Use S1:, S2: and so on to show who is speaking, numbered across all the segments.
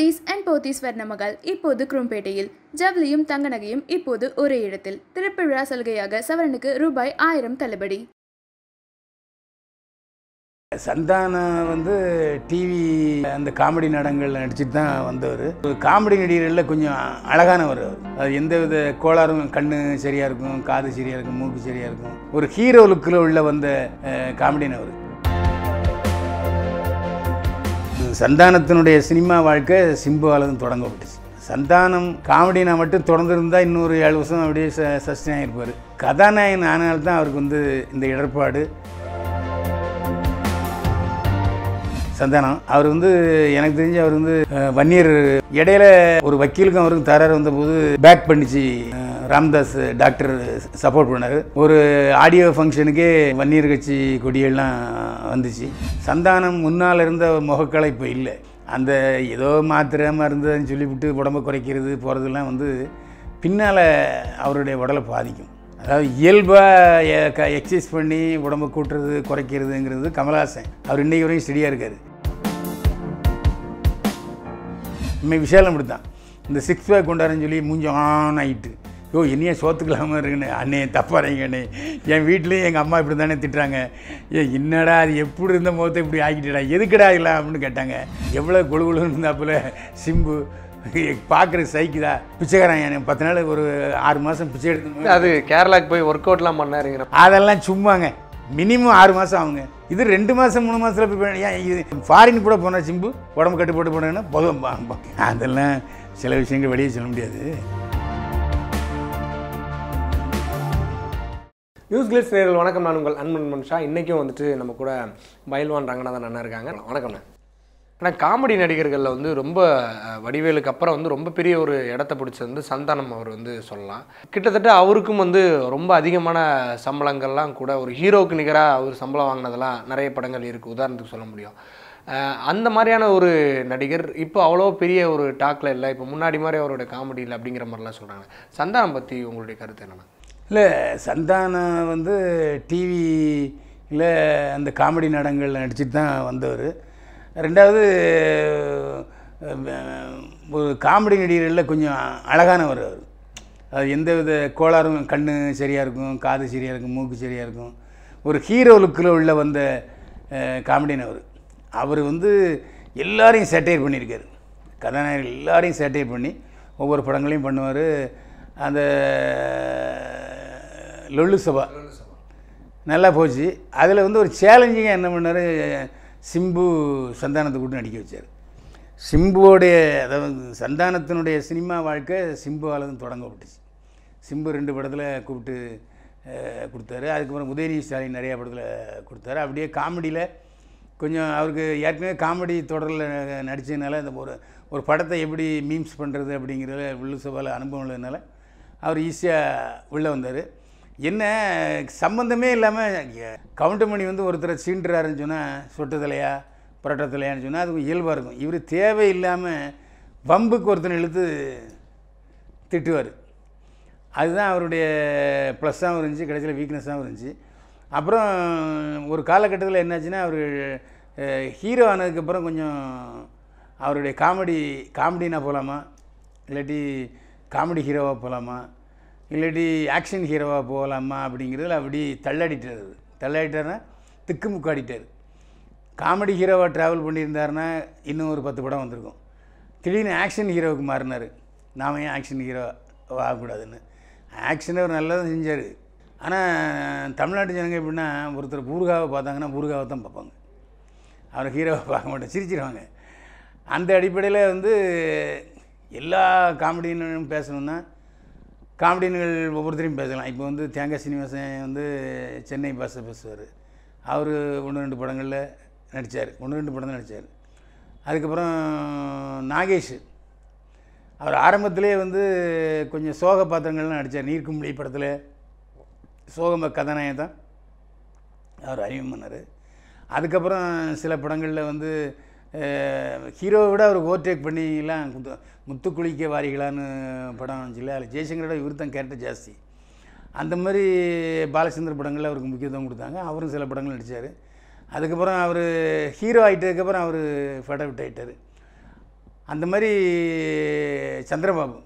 S1: Satish and போத்தீஸ்வர் மகள் இப்போது குரும்பேட்டையில் ஜவுளியும் தங்க நகையும் இப்போது ஒரே இடத்தில் திருப்பிழா சலுகையாக சவரனுக்கு ரூபாய் ஆயிரம் தள்ளுபடி
S2: சந்தானம் வந்து டிவி அந்த காமெடி நாடகங்கள் நடிச்சுட்டு தான் வந்தவர் காமெடி நடிகர்களில் கொஞ்சம் அழகானவர் அது எந்த வித கோளாறும் கண்ணு சரியாக இருக்கும் காது சரியாக இருக்கும் மூக்கு சரியாக இருக்கும் ஒரு ஹீரோ லுக்கில் உள்ள வந்த அவர் சந்தானத்தினுடைய சினிமா வாழ்க்கை சிம்புவால் தான் தொடங்கப்பட்டுச்சு சந்தானம் காமெடினா மட்டும் தொடர்ந்துருந்தால் இன்னொரு ஏழு வருஷம் அப்படியே ச சஷ்டி ஆகிருப்பார் கதாநாயகன் ஆனால்தான் அவருக்கு வந்து இந்த இடர்பாடு சந்தானம் அவர் வந்து எனக்கு தெரிஞ்சு அவர் வந்து வன்னியர் இடையில ஒரு வக்கீலுக்கும் அவருக்கு தரார் வந்தபோது பேக் பண்ணிச்சு ராம்தாஸ் டாக்டர் சப்போர்ட் பண்ணார் ஒரு ஆடியோ ஃபங்க்ஷனுக்கே வன்னியர் கட்சி கொடியெல்லாம் வந்துச்சு சந்தானம் முன்னால் இருந்த முகக்கலை இப்போ இல்லை அந்த ஏதோ மாத்திரமாக இருந்ததுன்னு சொல்லிவிட்டு உடம்பை குறைக்கிறது போகிறதுலாம் வந்து பின்னால் அவருடைய உடலை பாதிக்கும் அதாவது இயல்பாக எக்ஸசைஸ் பண்ணி உடம்பு கூட்டுறது குறைக்கிறதுங்கிறது கமல்ஹாசன் அவர் இன்றைக்கு வரையும் ஸ்டெடியாக இருக்கார் இன்னைக்கு விஷாலம் இப்படி தான் இந்த சிக்ஸ் பேக் கொண்டாருன்னு சொல்லி மூஞ்சி ஆன் ஆகிட்டு யோ என்னையே சோத்துக்கலாமல் இருக்குன்னு அண்ணே தப்பாறீங்கண்ணே என் வீட்லேயும் எங்கள் அம்மா இப்படி தானே திட்டுறாங்க ஏ என்னடா அது எப்படி இருந்த முகத்தை இப்படி ஆக்கிட்டடா எதுக்கடா இல்லை அப்படின்னு கேட்டாங்க எவ்வளோ இருந்தால் இருந்தாப்புல சிம்பு பார்க்குற சைக்குதா பிச்சைக்காரன் எனக்கு பத்து நாள் ஒரு ஆறு மாதம் பிச்சை எடுத்து அது கேரளாவுக்கு போய் ஒர்க் அவுட்லாம் பண்ணாருங்க அதெல்லாம் சும்மாங்க மினிமம் ஆறு மாதம் ஆகுங்க இது ரெண்டு மாதம் மூணு மாதத்தில் போய் ஏன் இது ஃபாரின் கூட போனால் சிம்பு உடம்பு கட்டுப்பட்டு போனேன்னா போதும் அதெல்லாம் சில விஷயங்கள் வெளியே சொல்ல முடியாது
S1: நியூஸ் கிளிஸ் நேரில் வணக்கம் நான் உங்கள் அன்பன் மனுஷா இன்றைக்கும் வந்துட்டு நம்ம கூட பயில்வான் ரங்கநாதன் அண்ணா இருக்காங்க வணக்கம் ஆனால் காமெடி நடிகர்களில் வந்து ரொம்ப வடிவேலுக்கு அப்புறம் வந்து ரொம்ப பெரிய ஒரு இடத்த பிடிச்சது வந்து சந்தானம் அவர் வந்து சொல்லலாம் கிட்டத்தட்ட அவருக்கும் வந்து ரொம்ப அதிகமான சம்பளங்கள்லாம் கூட ஒரு ஹீரோவுக்கு நிகராக அவர் சம்பளம் வாங்கினதெல்லாம் நிறைய படங்கள் இருக்குது உதாரணத்துக்கு சொல்ல முடியும் அந்த மாதிரியான ஒரு நடிகர் இப்போ அவ்வளோ பெரிய ஒரு டாக்கில் இல்லை இப்போ முன்னாடி மாதிரி அவரோட காமெடியில் அப்படிங்கிற மாதிரிலாம் சொல்கிறாங்க சந்தானம் பற்றி உங்களுடைய கருத்து என்னென்னா
S2: இல்லை சந்தானம் வந்து டிவியில் அந்த காமெடி நாடகங்கள் நடிச்சிட்டு தான் வந்தவர் ரெண்டாவது ஒரு காமெடி நடிகர்களில் கொஞ்சம் அழகானவர் அவர் அது எந்த வித கோளாறும் கண் சரியாக இருக்கும் காது சரியாக இருக்கும் மூக்கு சரியாக இருக்கும் ஒரு ஹீரோ லுக்கில் உள்ள வந்த காமெடியன் அவர் அவர் வந்து எல்லாரையும் சேட்டையர் பண்ணியிருக்கார் கதாநாயகர் எல்லாரையும் சேட்டையர் பண்ணி ஒவ்வொரு படங்களையும் பண்ணுவார் அந்த லொல்லு சபா நல்லா போச்சு அதில் வந்து ஒரு சேலஞ்சிங்க என்ன பண்ணார் சிம்பு சந்தானத்தை கூட்டு நடிக்க வச்சார் சிம்புவோடைய அதாவது சந்தானத்தினுடைய சினிமா வாழ்க்கை சிம்புவால் தான் தொடங்கப்பட்டுச்சு சிம்பு ரெண்டு படத்தில் கூப்பிட்டு கொடுத்தாரு அதுக்கப்புறம் உதயநிதி ஸ்டாலின் நிறையா படத்தில் கொடுத்தாரு அப்படியே காமெடியில் கொஞ்சம் அவருக்கு ஏற்கனவே காமெடி தொடரில் நடித்ததுனால அந்த ஒரு ஒரு படத்தை எப்படி மீம்ஸ் பண்ணுறது அப்படிங்கிறத உள்ளு சவால் அனுபவம் உள்ளதுனால அவர் ஈஸியாக உள்ளே வந்தார் என்ன சம்மந்தமே இல்லாமல் கவுண்டமணி வந்து ஒருத்தர் சீண்டுறாருன்னு சொன்னால் சொட்டு தலையா புரட்ட தலையான்னு சொன்னால் அது இயல்பாக இருக்கும் இவர் தேவையில்லாமல் வம்புக்கு ஒருத்தனை இழுத்து திட்டுவார் அதுதான் அவருடைய ப்ளஸ்ஸாகவும் இருந்துச்சு கடைசியில் வீக்னஸாகவும் இருந்துச்சு அப்புறம் ஒரு காலகட்டத்தில் என்னாச்சுன்னா அவர் ஹீரோ ஆனதுக்கப்புறம் கொஞ்சம் அவருடைய காமெடி காமெடினா போகலாமா இல்லாட்டி காமெடி ஹீரோவாக போகலாமா இல்லாட்டி ஆக்ஷன் ஹீரோவாக போகலாமா அப்படிங்கிறதுல அப்படி தள்ளாடிட்டார் தள்ளாடிட்டார்னா திக்குமுக்காடிட்டார் காமெடி ஹீரோவாக ட்ராவல் பண்ணியிருந்தாருனா இன்னும் ஒரு பத்து படம் வந்திருக்கும் திடீர்னு ஆக்ஷன் ஹீரோவுக்கு மாறினார் நாம ஏன் ஆக்ஷன் ஹீரோ ஆகக்கூடாதுன்னு ஆக்ஷனே அவர் நல்லா தான் செஞ்சார் ஆனால் தமிழ்நாட்டு ஜனங்க எப்படின்னா ஒருத்தர் பூர்காவை பார்த்தாங்கன்னா பூர்காவை தான் பார்ப்பாங்க அவர் ஹீரோவை பார்க்க மாட்டோம் சிரிச்சிருவாங்க அந்த அடிப்படையில் வந்து எல்லா காமெடியினும் பேசணுன்னா காமெடியன்கள் ஒவ்வொருத்தரையும் பேசலாம் இப்போ வந்து தேங்காய் சீனிவாசன் வந்து சென்னை பாஷை பேசுவார் அவர் ஒன்று ரெண்டு படங்களில் நடித்தார் ஒன்று ரெண்டு படம் தான் நடித்தார் அதுக்கப்புறம் நாகேஷ் அவர் ஆரம்பத்திலே வந்து கொஞ்சம் சோக பாத்திரங்கள்லாம் நடித்தார் நீர்க்கும்பளி படத்தில் சோகம கதாநாயகம் தான் அவர் அறிமுகம் பண்ணார் அதுக்கப்புறம் சில படங்களில் வந்து ஹீரோவை விட அவர் ஓவர்டேக் பண்ணிலாம் முத்து முத்துக்குளிக்க வாரிகளான்னு படம் வந்துச்சுல அதில் ஜெய்சங்கரோட விருத்தம் கேரக்டர் ஜாஸ்தி அந்த மாதிரி பாலச்சந்திர படங்களில் அவருக்கு முக்கியத்துவம் கொடுத்தாங்க அவரும் சில படங்கள் நடித்தார் அதுக்கப்புறம் அவர் ஹீரோ ஆகிட்டதுக்கப்புறம் அவர் ஃபெட விட் ஆகிட்டார் அந்த மாதிரி சந்திரபாபு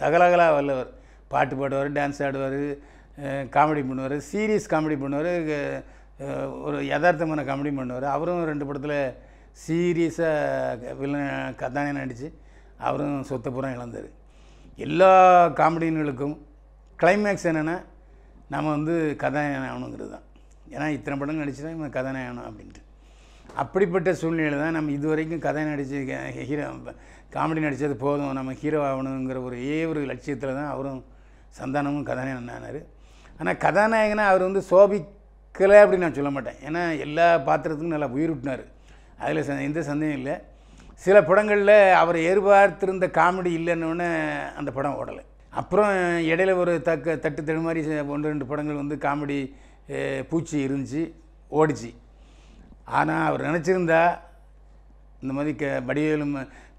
S2: சகலகலா வல்லவர் பாட்டு பாடுவார் டான்ஸ் ஆடுவார் காமெடி பண்ணுவார் சீரியஸ் காமெடி பண்ணுவார் ஒரு யதார்த்தமான காமெடி பண்ணுவார் அவரும் ரெண்டு படத்தில் சீரியஸாக வில்லன் கதாநாயகன் நடித்து அவரும் சொத்தப்புறம் இழந்தார் எல்லா காமெடியன்களுக்கும் கிளைமேக்ஸ் என்னென்னா நம்ம வந்து கதாநாயகன் ஆகணுங்கிறது தான் ஏன்னா இத்தனை படம் நடிச்சுதான் இவன் கதாநாயகன் ஆகணும் அப்படின்ட்டு அப்படிப்பட்ட சூழ்நிலையில் தான் நம்ம இது வரைக்கும் கதை நடித்து ஹீரோ காமெடி நடித்தது போதும் நம்ம ஹீரோ ஆகணுங்கிற ஒரு ஏ ஒரு லட்சியத்தில் தான் அவரும் சந்தானமும் கதாநாயகன் ஆனார் ஆனால் கதாநாயகனாக அவர் வந்து சோபிக்கலை அப்படின்னு நான் சொல்ல மாட்டேன் ஏன்னா எல்லா பாத்திரத்துக்கும் நல்லா உயிர் விட்டினார் அதில் எந்த சந்தேகம் இல்லை சில படங்களில் அவர் எதிர்பார்த்திருந்த காமெடி இல்லைன்னு அந்த படம் ஓடலை அப்புறம் இடையில ஒரு தக்க தட்டு தடு மாதிரி ஒன்று ரெண்டு படங்கள் வந்து காமெடி பூச்சி இருந்துச்சு ஓடிச்சு ஆனால் அவர் நினச்சிருந்தா இந்த மாதிரி க வடிவேலும்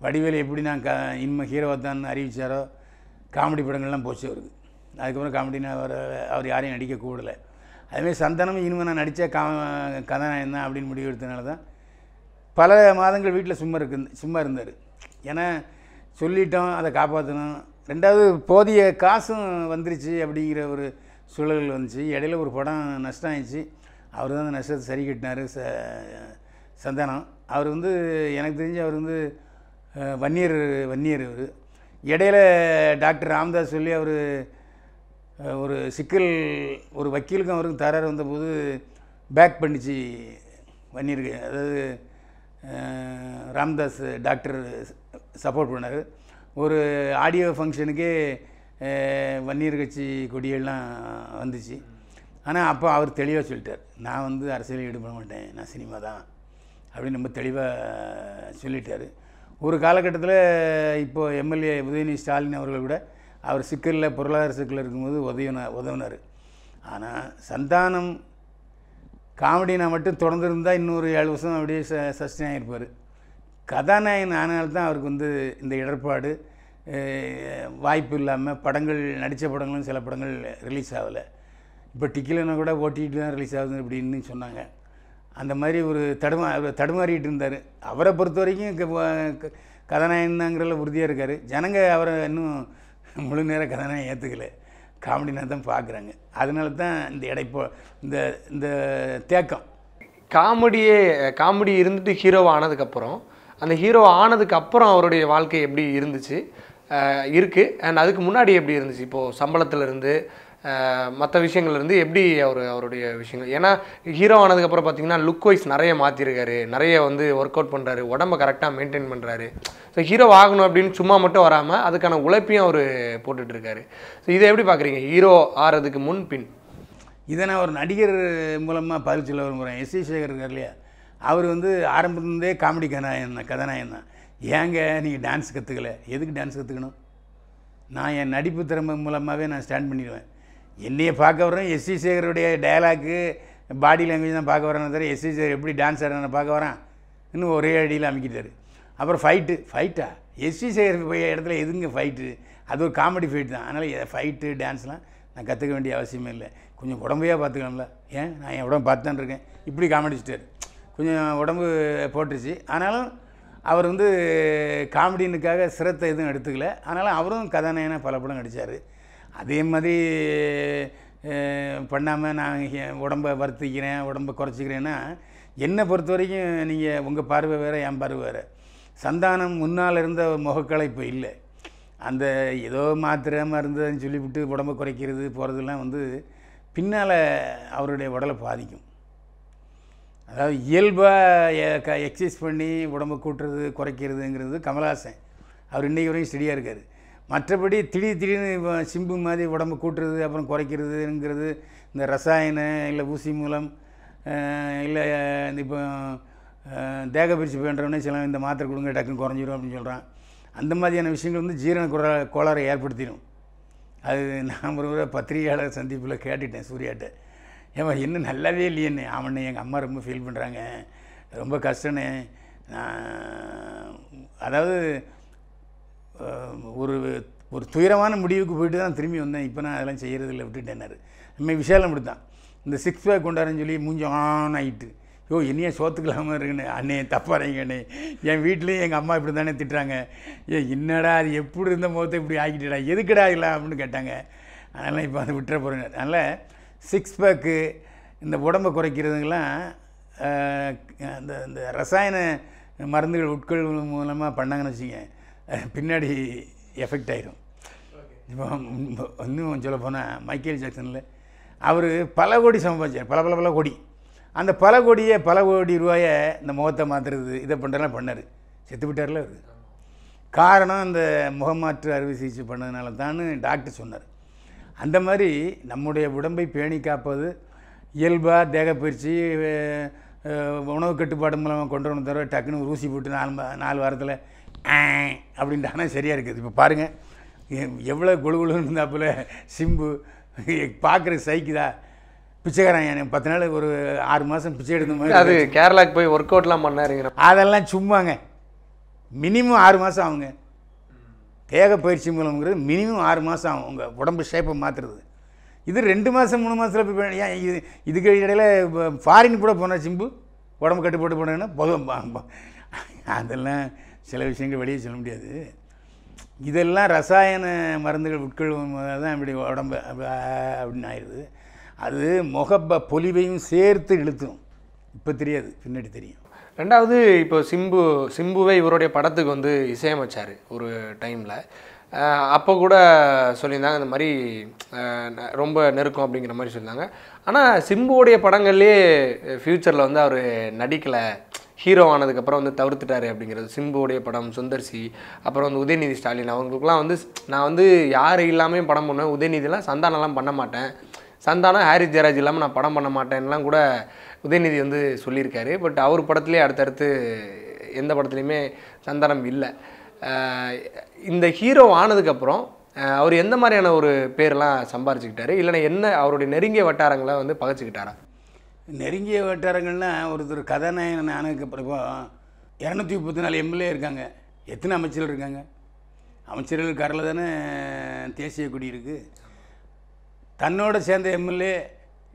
S2: வடிவேலு எப்படி நான் க இன்மை ஹீரோவாக தான் அறிவித்தாரோ காமெடி படங்கள்லாம் போச்சு வருது அதுக்கப்புறம் காமெடினா அவர் அவர் யாரையும் நடிக்க கூடலை அதுமாதிரி சந்தனமும் இனிமேல் நான் நடித்த கா கதாநாயகன் தான் அப்படின்னு முடிவு எடுத்தனால தான் பல மாதங்கள் வீட்டில் சும்மா இருக்கு சும்மா இருந்தார் ஏன்னா சொல்லிட்டோம் அதை காப்பாற்றணும் ரெண்டாவது போதிய காசும் வந்துருச்சு அப்படிங்கிற ஒரு சூழல் வந்துச்சு இடையில ஒரு படம் நஷ்டம் ஆயிடுச்சு அவர் தான் அந்த நஷ்டத்தை சரி கட்டினார் ச சந்தானம் அவர் வந்து எனக்கு தெரிஞ்சு அவர் வந்து வன்னியர் வன்னியர் அவர் இடையில டாக்டர் ராம்தாஸ் சொல்லி அவர் ஒரு சிக்கல் ஒரு வக்கீலுக்கும் அவருக்கும் தரார் வந்தபோது பேக் பண்ணிச்சு வன்னியருக்கு அதாவது ராம்தாஸ் டாக்டர் சப்போர்ட் பண்ணார் ஒரு ஆடியோ ஃபங்க்ஷனுக்கே வன்னியர் கட்சி கொடியெல்லாம் வந்துச்சு ஆனால் அப்போ அவர் தெளிவாக சொல்லிட்டார் நான் வந்து அரசியலில் ஈடுபட மாட்டேன் நான் சினிமா தான் அப்படின்னு ரொம்ப தெளிவாக சொல்லிட்டார் ஒரு காலகட்டத்தில் இப்போது எம்எல்ஏ உதயநிதி ஸ்டாலின் அவர்கள் கூட அவர் சிக்கலில் பொருளாதார சிக்கலில் இருக்கும்போது உதவினா உதவினார் ஆனால் சந்தானம் காமெடினா மட்டும் தொடர்ந்து இருந்தால் இன்னொரு ஏழு வருஷம் அப்படியே ச சஸ்டெயின் ஆகிருப்பார் கதாநாயகன் ஆனால் தான் அவருக்கு வந்து இந்த இடர்பாடு வாய்ப்பு இல்லாமல் படங்கள் நடித்த படங்களும் சில படங்கள் ரிலீஸ் ஆகலை இப்போ டிக்கிலனா கூட ஓட்டிகிட்டு தான் ரிலீஸ் ஆகுது அப்படின்னு சொன்னாங்க அந்த மாதிரி ஒரு தடுமா தடுமாறிட்டு இருந்தார் அவரை பொறுத்த வரைக்கும் கதாநாயகனாங்கிறதுல உறுதியாக இருக்கார் ஜனங்க அவரை இன்னும் முழு நேரம் கதாநாயகம் ஏற்றுக்கலை காமெடினா
S1: தான் பார்க்குறாங்க அதனால தான் இந்த இடைப்போ இந்த இந்த தேக்கம் காமெடியே காமெடி இருந்துட்டு ஹீரோவாக ஆனதுக்கப்புறம் அந்த ஹீரோ ஆனதுக்கப்புறம் அவருடைய வாழ்க்கை எப்படி இருந்துச்சு இருக்குது அண்ட் அதுக்கு முன்னாடி எப்படி இருந்துச்சு இப்போது சம்பளத்துலேருந்து மற்ற விஷயங்கள்லேருந்து எப்படி அவர் அவருடைய விஷயங்கள் ஏன்னா ஹீரோ ஆனதுக்கப்புறம் பார்த்தீங்கன்னா லுக் வைஸ் நிறைய மாற்றிருக்காரு நிறைய வந்து ஒர்க் அவுட் பண்ணுறாரு உடம்ப கரெக்டாக மெயின்டைன் பண்ணுறாரு ஸோ ஹீரோ ஆகணும் அப்படின்னு சும்மா மட்டும் வராமல் அதுக்கான உழைப்பையும் அவர் போட்டுட்ருக்காரு ஸோ இதை எப்படி பார்க்குறீங்க ஹீரோ ஆறதுக்கு முன் பின்
S2: இதை நான் ஒரு நடிகர் மூலமாக பதில் வருங்கிறேன் எஸ் சி சேகர் இருக்கார் இல்லையா அவர் வந்து ஆரம்பத்துலேருந்தே காமெடி கதாநாயகன் தான் கதாநாயகன் தான் ஏங்க நீங்கள் டான்ஸ் கற்றுக்கல எதுக்கு டான்ஸ் கற்றுக்கணும் நான் என் நடிப்பு திறமை மூலமாகவே நான் ஸ்டாண்ட் பண்ணிடுவேன் என்னையை பார்க்க வரேன் எஸ்வி சேகருடைய டயலாக்கு பாடி லாங்குவேஜ் தான் பார்க்க வரேன்னு தவிர எஸ்வி சேகர் எப்படி டான்ஸ் ஆடுறேன் பார்க்க வரான் இன்னும் ஒரே அடியில் அமைக்கிட்டார் அப்புறம் ஃபைட்டு ஃபைட்டா எஸ்வி சேகர் போய் இடத்துல எதுங்க ஃபைட்டு அது ஒரு காமெடி ஃபைட் தான் அதனால் ஃபைட்டு டான்ஸ்லாம் நான் கற்றுக்க வேண்டிய அவசியமே இல்லை கொஞ்சம் உடம்பையாக பார்த்துக்கலாம்ல ஏன் நான் என் உடம்பு தான் இருக்கேன் இப்படி காமெடிச்சிட்டார் கொஞ்சம் உடம்பு போட்டுருச்சு ஆனாலும் அவர் வந்து காமெடினுக்காக சிரத்தை எதுவும் எடுத்துக்கல ஆனாலும் அவரும் கதாநாயகனாக பல படம் நடித்தார் அதே மாதிரி பண்ணாமல் நான் உடம்பை வருத்திக்கிறேன் உடம்பை குறைச்சிக்கிறேன்னா என்னை பொறுத்த வரைக்கும் நீங்கள் உங்கள் பார்வை வேறு என் பார்வை வேறு சந்தானம் முன்னால் இருந்த முகக்கலை இப்போ இல்லை அந்த ஏதோ மாத்திரை மருந்துன்னு சொல்லிவிட்டு உடம்பை குறைக்கிறது போகிறதுலாம் வந்து பின்னால் அவருடைய உடலை பாதிக்கும் அதாவது இயல்பாக எக்ஸசைஸ் பண்ணி உடம்பை கூட்டுறது குறைக்கிறதுங்கிறது கமலாசன் அவர் இன்றைக்கு வரைக்கும் ஸ்டெடியாக இருக்கார் மற்றபடி திடீர் திடீர்னு சிம்பு மாதிரி உடம்பு கூட்டுறது அப்புறம் குறைக்கிறதுங்கிறது இந்த ரசாயன இல்லை ஊசி மூலம் இல்லை இப்போ தேக பிரிச்சு பண்ணுறவனே சில இந்த மாத்திரை கொடுங்க டக்குன்னு குறைஞ்சிரும் அப்படின்னு சொல்கிறான் அந்த மாதிரியான விஷயங்கள் வந்து ஜீரண குற கோளாறை ஏற்படுத்திடும் அது நான் ஒரு பத்திரிகையாளர் சந்திப்பில் கேட்டுட்டேன் சூர்யாட்ட ஏமா இன்னும் நல்லாவே இல்லையன்னு அவனை எங்கள் அம்மா ரொம்ப ஃபீல் பண்ணுறாங்க ரொம்ப கஷ்டண்ணே நான் அதாவது ஒரு ஒரு துயரமான முடிவுக்கு போயிட்டு தான் திரும்பி வந்தேன் இப்போ நான் அதெல்லாம் செய்கிறதில்ல விட்டுட்டேன்னாரு நம்ம விஷாலம் இப்படி தான் இந்த சிக்ஸ் பேக் கொண்டாருன்னு சொல்லி மூஞ்சி ஆன் ஆகிட்டு யோ என்னையே சோத்துக்கலாமல் இருக்குன்னு அண்ணே தப்பாறீங்க அண்ணே என் வீட்லேயும் எங்கள் அம்மா இப்படி தானே திட்டுறாங்க ஏ என்னடா அது எப்படி இருந்த முகத்தை இப்படி ஆகிட்டுடா எதுக்கடா இல்லை அப்படின்னு கேட்டாங்க அதனால் இப்போ அதை விட்டுற போகிறேன் அதனால் சிக்ஸ் பேக்கு இந்த உடம்பை குறைக்கிறதுங்கெல்லாம் அந்த இந்த ரசாயன மருந்துகள் உட்கொள்வது மூலமாக பண்ணாங்கன்னு வச்சுக்கேன் பின்னாடி எஃபெக்ட் ஆயிரும் இப்போ இன்னும் சொல்ல போனால் மைக்கேல் ஜாக்சனில் அவர் பல கோடி சம்பாதிச்சார் பல பல பல கோடி அந்த பல கோடியை பல கோடி ரூபாயை இந்த முகத்தை மாற்றுறது இதை பண்ணுறலாம் பண்ணார் செத்து விட்டார்ல அவர் காரணம் அந்த முகமாற்று அறுவை சிகிச்சை பண்ணதுனால தான் டாக்டர் சொன்னார் அந்த மாதிரி நம்முடைய உடம்பை பேணி காப்பது இயல்பாக தேகப்பயிற்சி உணவு கட்டுப்பாடு மூலமாக கொண்டு வந்து தர டக்குன்னு ஊசி போட்டு நாலு நாலு வாரத்தில் அப்படின்ட்டானா சரியாக இருக்குது இப்போ பாருங்கள் எவ்வளோ இருந்தால் போல் சிம்பு பார்க்குற சைக்குதா பிச்சைக்காரன் எனக்கு பத்து நாள் ஒரு ஆறு மாதம் பிச்சை எடுத்த மாதிரி அது கேரளாவுக்கு போய் ஒர்க் அவுட்லாம் பண்ணாருங்க அதெல்லாம் சும்மாங்க மினிமம் ஆறு மாதம் ஆகுங்க தேக பயிற்சி மூலம்ங்கிறது மினிமம் ஆறு மாதம் ஆகும் உங்கள் உடம்பு ஷேப்பை மாற்றுறது இது ரெண்டு மாதம் மூணு மாதத்தில் போய் ஏன் இது இதுக்கு இடையில ஃபாரின் கூட போனேன் சிம்பு உடம்பு கட்டுப்பட்டு போனேன்னா அதெல்லாம் சில விஷயங்கள் வெளியே சொல்ல முடியாது இதெல்லாம் ரசாயன மருந்துகள் உட்கொள்ளும் தான் இப்படி உடம்பு அப்படின்னு ஆயிடுது அது முகப்ப பொலிவையும் சேர்த்து இழுத்தும் இப்போ தெரியாது பின்னாடி தெரியும்
S1: ரெண்டாவது இப்போ சிம்பு சிம்புவே இவருடைய படத்துக்கு வந்து இசையமைச்சார் ஒரு டைமில் அப்போ கூட சொல்லியிருந்தாங்க இந்த மாதிரி ரொம்ப நெருக்கம் அப்படிங்கிற மாதிரி சொல்லியிருந்தாங்க ஆனால் சிம்புவோடைய படங்கள்லேயே ஃப்யூச்சரில் வந்து அவர் நடிக்கலை ஹீரோ ஆனதுக்கப்புறம் வந்து தவிர்த்துட்டாரு அப்படிங்கிறது சிம்புவோடைய படம் சுந்தர்சி அப்புறம் வந்து உதயநிதி ஸ்டாலின் அவங்களுக்குலாம் வந்து நான் வந்து யார் இல்லாமல் படம் பண்ணுவேன் உதயநிதிலாம் சந்தானம்லாம் பண்ண மாட்டேன் சந்தானம் ஹாரிஸ் ஜெயராஜ் இல்லாமல் நான் படம் பண்ண மாட்டேன்லாம் கூட உதயநிதி வந்து சொல்லியிருக்காரு பட் அவர் படத்துலேயே அடுத்தடுத்து எந்த படத்துலையுமே சந்தானம் இல்லை இந்த ஹீரோ ஆனதுக்கப்புறம் அவர் எந்த மாதிரியான ஒரு பேரெலாம் சம்பாரிச்சுக்கிட்டாரு இல்லைன்னா என்ன அவருடைய நெருங்கிய வட்டாரங்களை வந்து பகச்சிக்கிட்டாரா
S2: நெருங்கிய வட்டாரங்கள்னா ஒருத்தர் கதாநாயகன் ஆனதுக்கு இரநூத்தி முப்பத்தி நாலு எம்எல்ஏ இருக்காங்க எத்தனை அமைச்சர்கள் இருக்காங்க அமைச்சர்கள் கரில் தானே தேசிய கொடி இருக்குது தன்னோட சேர்ந்த எம்எல்ஏ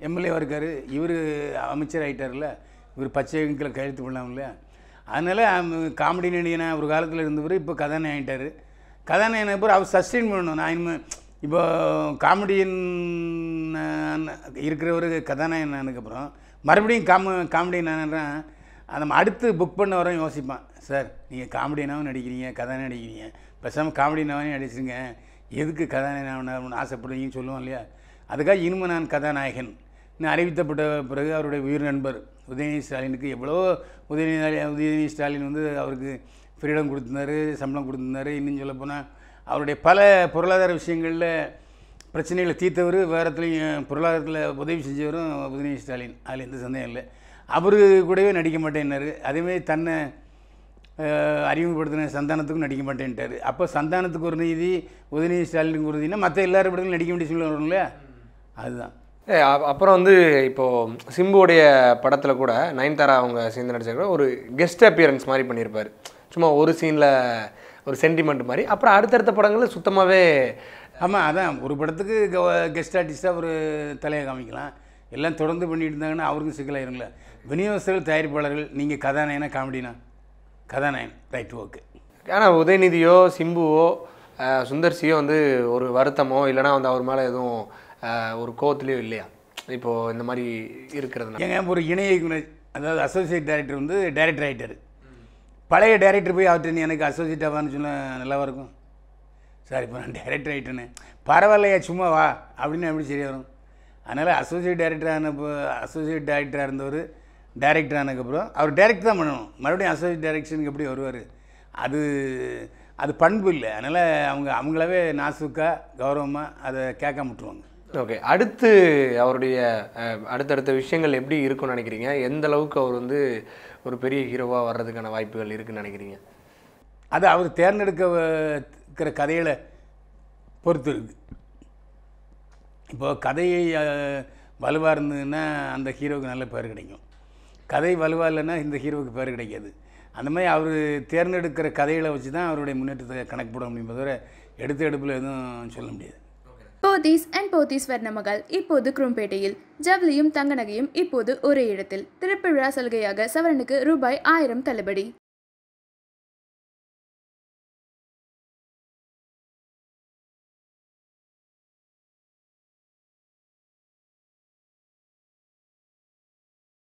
S2: எம்எல்ஏவாக இருக்கார் இவர் அமைச்சர் ஆகிட்டார்ல இவர் பச்சை வங்கியில் கையெழுத்து பண்ணாமல அதனால் காமெடி நடிகனாக ஒரு காலத்தில் இருந்தவர் இப்போ கதாநாயகன் ஆகிட்டார் கதாநாயகன் அப்புறம் அவர் சஸ்டெயின் பண்ணணும் நான் இனிமேல் இப்போ காமெடியன் இருக்கிறவரு கதாநாயகன் ஆனதுக்கப்புறம் மறுபடியும் காம காமெடி நான் அந்த அடுத்து புக் பண்ண வரவன் யோசிப்பான் சார் நீங்கள் காமெடினாவும் நடிக்கிறீங்க கதை நடிக்கிறீங்க பேசாமல் காமெடினாவே நடிச்சிருங்க எதுக்கு கதாநாயகன் ஆசைப்படுறீங்கன்னு சொல்லுவோம் இல்லையா அதுக்காக இனிமே நான் கதாநாயகன் அறிவித்தப்பட்ட பிறகு அவருடைய உயிர் நண்பர் உதயநிதி ஸ்டாலினுக்கு எவ்வளோ உதயநிதி உதயநிதி ஸ்டாலின் வந்து அவருக்கு ஃப்ரீடம் கொடுத்துருந்தாரு சம்பளம் கொடுத்துருந்தாரு இன்னும் சொல்லப்போனால் அவருடைய பல பொருளாதார விஷயங்களில் பிரச்சனைகளை தீர்த்தவர் வேறத்துலேயும் பொருளாதாரத்தில் உதவி செஞ்சவரும் உதயநிதி ஸ்டாலின் அதில் எந்த சந்தேகம் இல்லை அவரு கூடவே நடிக்க மாட்டேன்னாரு அதேமாதிரி தன்னை அறிமுகப்படுத்தின சந்தானத்துக்கும் நடிக்க மாட்டேன்ட்டார் அப்போ சந்தானத்துக்கு ஒரு நீதி உதயநிதி ஸ்டாலினுக்கு ஒரு நீதினா மற்ற எல்லாரும் படங்களும் நடிக்க வேண்டிய சூழ்நிலை வரும் இல்லையா
S1: அதுதான் ஏ அப்புறம் வந்து இப்போது சிம்புவோடைய படத்தில் கூட நயன்தாரா அவங்க சேர்ந்து நடிச்சிருக்கிற ஒரு கெஸ்ட் அப்பியரன்ஸ் மாதிரி பண்ணியிருப்பார் சும்மா ஒரு சீனில் ஒரு சென்டிமெண்ட் மாதிரி அப்புறம் அடுத்தடுத்த படங்களில் சுத்தமாகவே ஆமாம் அதான் ஒரு படத்துக்கு கெஸ்ட் ஆர்டிஸ்ட்டாக
S2: ஒரு தலையை காமிக்கலாம் எல்லாம் தொடர்ந்து பண்ணிட்டு இருந்தாங்கன்னா அவருக்கும் சிக்கலாயிருங்கள விநியோகஸ்தர்கள் தயாரிப்பாளர்கள் நீங்கள் கதாநாயனா காமெடினா கதாநாயன் ரைட் ஓகே
S1: ஆனால் உதயநிதியோ சிம்புவோ சுந்தர்சியோ வந்து ஒரு வருத்தமோ இல்லைனா வந்து அவர் மேலே எதுவும் ஒரு கோவத்துலேயோ இல்லையா இப்போது இந்த மாதிரி இருக்கிறது எங்க
S2: ஒரு இணைய அதாவது அசோசியேட் டைரக்டர் வந்து டைரக்டர் ஆகிட்டார் பழைய டைரக்டர் போய் அவர்கிட்ட எனக்கு அசோசியேட் ஆவான்னு சொன்னால் நல்லாவாக இருக்கும் சார் இப்போ நான் டைரக்டர் ஆகிட்டேன்னு பரவாயில்லையா சும்மா வா அப்படின்னு எப்படி சரி வரும் அதனால் அசோசியேட் டைரக்டர் ஆனப்போ அசோசியேட் டைரக்டராக இருந்தவர் டைரக்டர் ஆனதுக்கப்புறம் அவர் டைரக்ட் தான் பண்ணணும் மறுபடியும் அசோசியேட் டைரக்ஷனுக்கு எப்படி வருவார் அது அது பண்பு இல்லை அதனால் அவங்க அவங்களாவே நாசுக்காக கௌரவமாக அதை கேட்க முட்டுருவாங்க
S1: ஓகே அடுத்து அவருடைய அடுத்தடுத்த விஷயங்கள் எப்படி இருக்கும்னு நினைக்கிறீங்க எந்த அளவுக்கு அவர் வந்து ஒரு பெரிய ஹீரோவாக வர்றதுக்கான வாய்ப்புகள் இருக்குன்னு நினைக்கிறீங்க அது அவர் தேர்ந்தெடுக்க
S2: இருக்கிற கதையில் பொறுத்து இருக்குது இப்போது கதையை வலுவாக இருந்ததுன்னா அந்த ஹீரோவுக்கு நல்ல பேர் கிடைக்கும் கதை வலுவாக இல்லைன்னா இந்த ஹீரோவுக்கு பேர் கிடைக்காது அந்த மாதிரி அவர் தேர்ந்தெடுக்கிற கதைகளை வச்சு தான் அவருடைய முன்னேற்றத்தை கணக்கு போட முடியும் தவிர எடுத்து எடுப்பில் எதுவும் சொல்ல முடியாது
S1: போத்தீஸ் அண்ட் போத்தீஸ் வர்ணமகள் இப்போது குரும்பேட்டையில் ஜவுளியும் தங்க நகையும் இப்போது ஒரே இடத்தில் திருப்பிழா சலுகையாக சவரனுக்கு ரூபாய் ஆயிரம் தள்ளுபடி